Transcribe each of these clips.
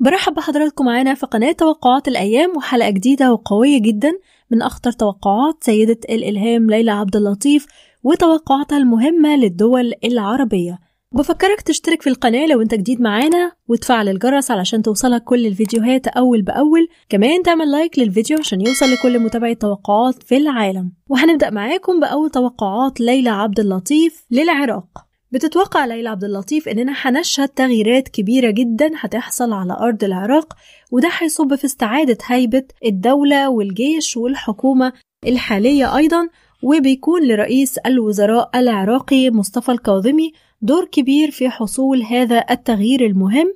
برحب بحضراتكم معانا في قناة توقعات الأيام وحلقة جديدة وقوية جدا من أخطر توقعات سيدة الإلهام ليلى عبد اللطيف وتوقعاتها المهمة للدول العربية بفكرك تشترك في القناة لو انت جديد معانا وتفعل الجرس علشان توصلك كل الفيديوهات أول بأول كمان تعمل لايك للفيديو عشان يوصل لكل متابعي التوقعات في العالم وهنبدأ معاكم بأول توقعات ليلى عبد اللطيف للعراق بتتوقع ليلى عبد اللطيف إننا هنشهد تغييرات كبيرة جدا هتحصل على أرض العراق وده هيصب في استعادة هيبة الدولة والجيش والحكومة الحالية أيضا وبيكون لرئيس الوزراء العراقي مصطفى الكاظمي دور كبير في حصول هذا التغيير المهم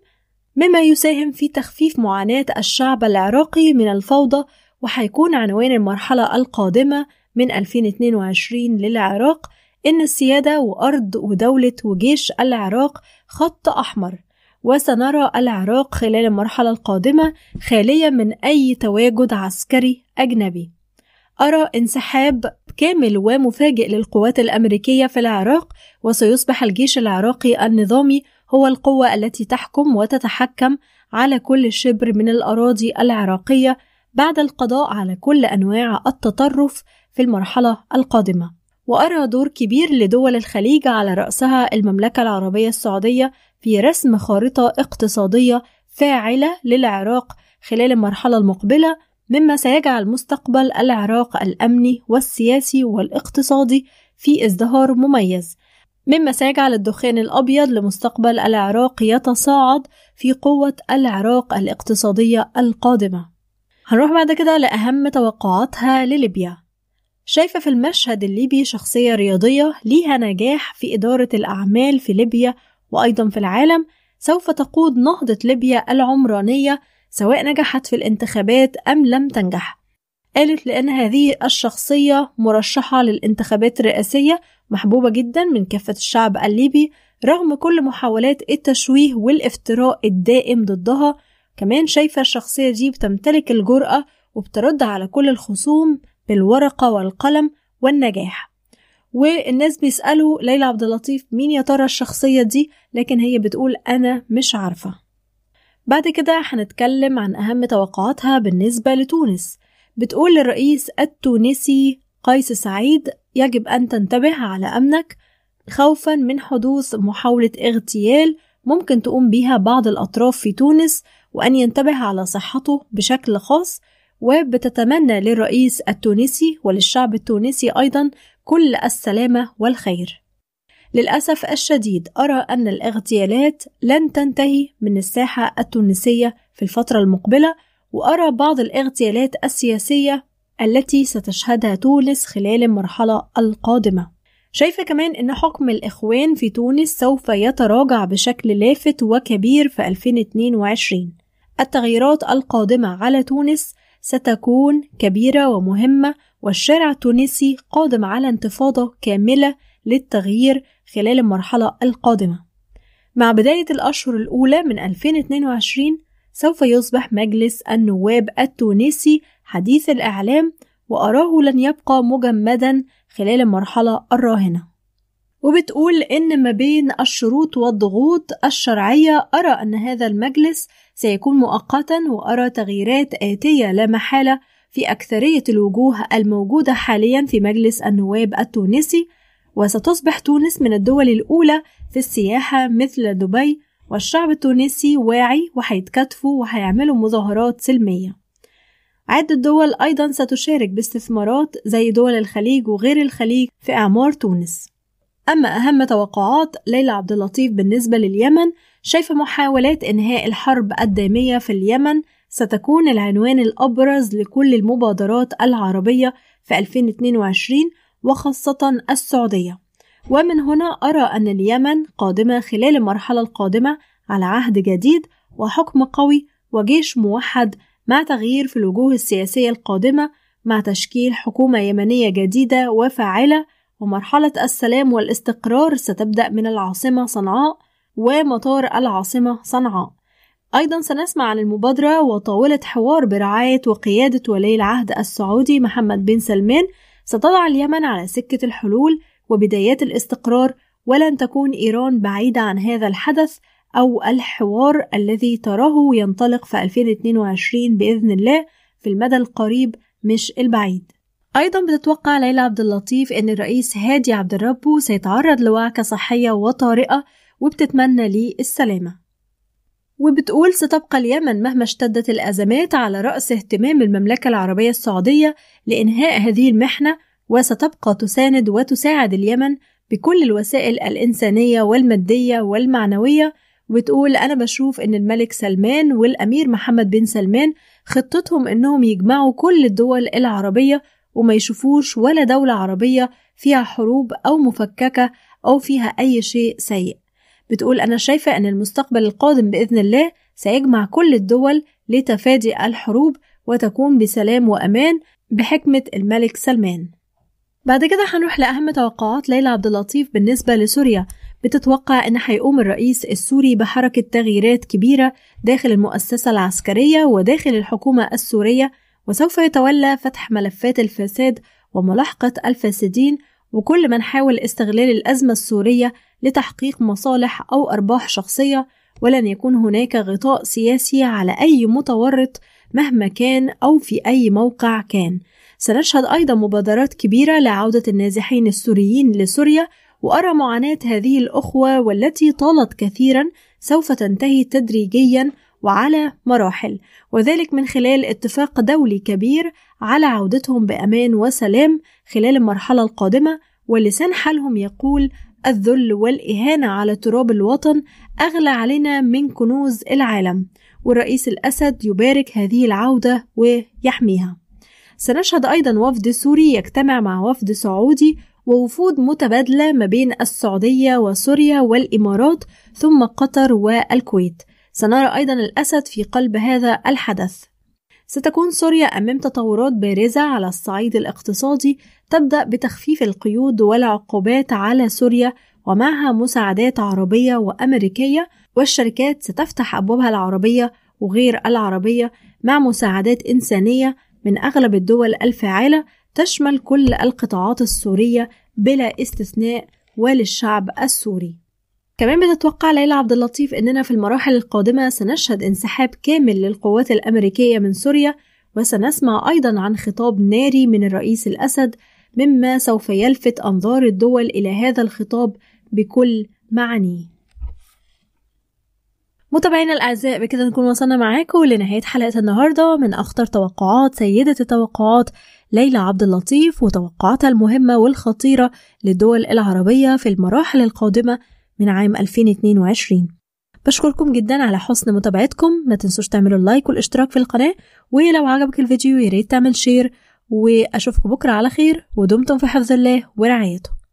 مما يساهم في تخفيف معاناة الشعب العراقي من الفوضى وحيكون عنوان المرحلة القادمة من 2022 للعراق إن السيادة وأرض ودولة وجيش العراق خط أحمر وسنرى العراق خلال المرحلة القادمة خالية من أي تواجد عسكري أجنبي أرى انسحاب كامل ومفاجئ للقوات الأمريكية في العراق وسيصبح الجيش العراقي النظامي هو القوة التي تحكم وتتحكم على كل شبر من الأراضي العراقية بعد القضاء على كل أنواع التطرف في المرحلة القادمة وأرى دور كبير لدول الخليج على رأسها المملكة العربية السعودية في رسم خارطة اقتصادية فاعلة للعراق خلال المرحلة المقبلة مما سيجعل مستقبل العراق الأمني والسياسي والاقتصادي في ازدهار مميز مما سيجعل الدخان الأبيض لمستقبل العراق يتصاعد في قوة العراق الاقتصادية القادمة هنروح بعد كده لأهم توقعاتها لليبيا شايفة في المشهد الليبي شخصية رياضية ليها نجاح في إدارة الأعمال في ليبيا وأيضا في العالم سوف تقود نهضة ليبيا العمرانية سواء نجحت في الانتخابات أم لم تنجح قالت لأن هذه الشخصية مرشحة للانتخابات الرئاسية محبوبة جدا من كافة الشعب الليبي رغم كل محاولات التشويه والافتراء الدائم ضدها كمان شايفة الشخصية دي بتمتلك الجرأة وبترد على كل الخصوم بالورقة والقلم والنجاح والناس بيسألوا ليلى عبد اللطيف مين يا ترى الشخصية دي لكن هي بتقول أنا مش عارفة بعد كده هنتكلم عن أهم توقعاتها بالنسبة لتونس بتقول للرئيس التونسي قيس سعيد يجب أن تنتبه على أمنك خوفا من حدوث محاولة اغتيال ممكن تقوم بيها بعض الأطراف في تونس وأن ينتبه على صحته بشكل خاص وبتتمنى للرئيس التونسي وللشعب التونسي أيضا كل السلامة والخير للأسف الشديد أرى أن الاغتيالات لن تنتهي من الساحة التونسية في الفترة المقبلة وأرى بعض الاغتيالات السياسية التي ستشهدها تونس خلال المرحلة القادمة شايفة كمان أن حكم الإخوان في تونس سوف يتراجع بشكل لافت وكبير في 2022 التغييرات القادمة على تونس ستكون كبيرة ومهمة والشارع التونسي قادم على انتفاضة كاملة للتغيير خلال المرحلة القادمة مع بداية الأشهر الأولى من 2022 سوف يصبح مجلس النواب التونسي حديث الإعلام وأراه لن يبقى مجمدا خلال المرحلة الراهنة وبتقول إن ما بين الشروط والضغوط الشرعية أرى أن هذا المجلس سيكون مؤقتا وأرى تغييرات آتية لا محالة في أكثرية الوجوه الموجودة حاليا في مجلس النواب التونسي وستصبح تونس من الدول الأولى في السياحة مثل دبي والشعب التونسي واعي وهيتكتفوا وهيعملوا مظاهرات سلمية عدة دول أيضا ستشارك باستثمارات زي دول الخليج وغير الخليج في إعمار تونس أما أهم توقعات ليلى عبد اللطيف بالنسبة لليمن شايف محاولات إنهاء الحرب الدامية في اليمن ستكون العنوان الأبرز لكل المبادرات العربية في 2022 وخاصة السعودية ومن هنا أرى أن اليمن قادمة خلال المرحلة القادمة على عهد جديد وحكم قوي وجيش موحد مع تغيير في الوجوه السياسية القادمة مع تشكيل حكومة يمنية جديدة وفاعلة ومرحلة السلام والاستقرار ستبدأ من العاصمة صنعاء ومطار العاصمة صنعاء أيضا سنسمع عن المبادرة وطاولة حوار برعاية وقيادة ولي العهد السعودي محمد بن سلمان ستضع اليمن على سكة الحلول وبدايات الاستقرار ولن تكون إيران بعيدة عن هذا الحدث أو الحوار الذي تراه ينطلق في 2022 بإذن الله في المدى القريب مش البعيد أيضا بتتوقع ليلى عبد اللطيف أن الرئيس هادي عبد الربو سيتعرض لوعكة صحية وطارئة وبتتمنى لي السلامة وبتقول ستبقى اليمن مهما اشتدت الأزمات على رأس اهتمام المملكة العربية السعودية لإنهاء هذه المحنة وستبقى تساند وتساعد اليمن بكل الوسائل الإنسانية والمادية والمعنوية وتقول أنا بشوف إن الملك سلمان والأمير محمد بن سلمان خطتهم إنهم يجمعوا كل الدول العربية وما يشوفوش ولا دولة عربية فيها حروب أو مفككة أو فيها أي شيء سيء بتقول أنا شايفة أن المستقبل القادم بإذن الله سيجمع كل الدول لتفادي الحروب وتكون بسلام وأمان بحكمة الملك سلمان بعد كده هنروح لأهم توقعات ليلى عبد اللطيف بالنسبة لسوريا بتتوقع إن هيقوم الرئيس السوري بحركة تغييرات كبيرة داخل المؤسسة العسكرية وداخل الحكومة السورية وسوف يتولى فتح ملفات الفساد وملاحقة الفاسدين وكل من حاول استغلال الأزمة السورية لتحقيق مصالح أو أرباح شخصية ولن يكون هناك غطاء سياسي على أي متورط مهما كان أو في أي موقع كان سنشهد أيضا مبادرات كبيرة لعودة النازحين السوريين لسوريا وأرى معاناة هذه الأخوة والتي طالت كثيرا سوف تنتهي تدريجيا وعلى مراحل وذلك من خلال اتفاق دولي كبير على عودتهم بامان وسلام خلال المرحله القادمه ولسان حالهم يقول الذل والاهانه على تراب الوطن اغلى علينا من كنوز العالم والرئيس الاسد يبارك هذه العوده ويحميها سنشهد ايضا وفد سوري يجتمع مع وفد سعودي ووفود متبادله ما بين السعوديه وسوريا والامارات ثم قطر والكويت سنرى أيضا الأسد في قلب هذا الحدث ستكون سوريا أمام تطورات بارزة على الصعيد الاقتصادي تبدأ بتخفيف القيود والعقوبات على سوريا ومعها مساعدات عربية وأمريكية والشركات ستفتح أبوابها العربية وغير العربية مع مساعدات إنسانية من أغلب الدول الفاعلة تشمل كل القطاعات السورية بلا استثناء وللشعب السوري كمان بنتوقع ليلى عبد اللطيف أننا في المراحل القادمة سنشهد انسحاب كامل للقوات الأمريكية من سوريا وسنسمع أيضا عن خطاب ناري من الرئيس الأسد مما سوف يلفت أنظار الدول إلى هذا الخطاب بكل معنيه متابعينا الأعزاء بكده نكون وصلنا معاكم لنهاية حلقة النهاردة من أخطر توقعات سيدة التوقعات ليلى عبد اللطيف وتوقعاتها المهمة والخطيرة للدول العربية في المراحل القادمة من عام 2022 بشكركم جدا على حسن متابعتكم ما تنسوش تعملوا اللايك والاشتراك في القناة ولو عجبك الفيديو ياريت تعمل شير وأشوفكم بكرة على خير ودمتم في حفظ الله ورعايته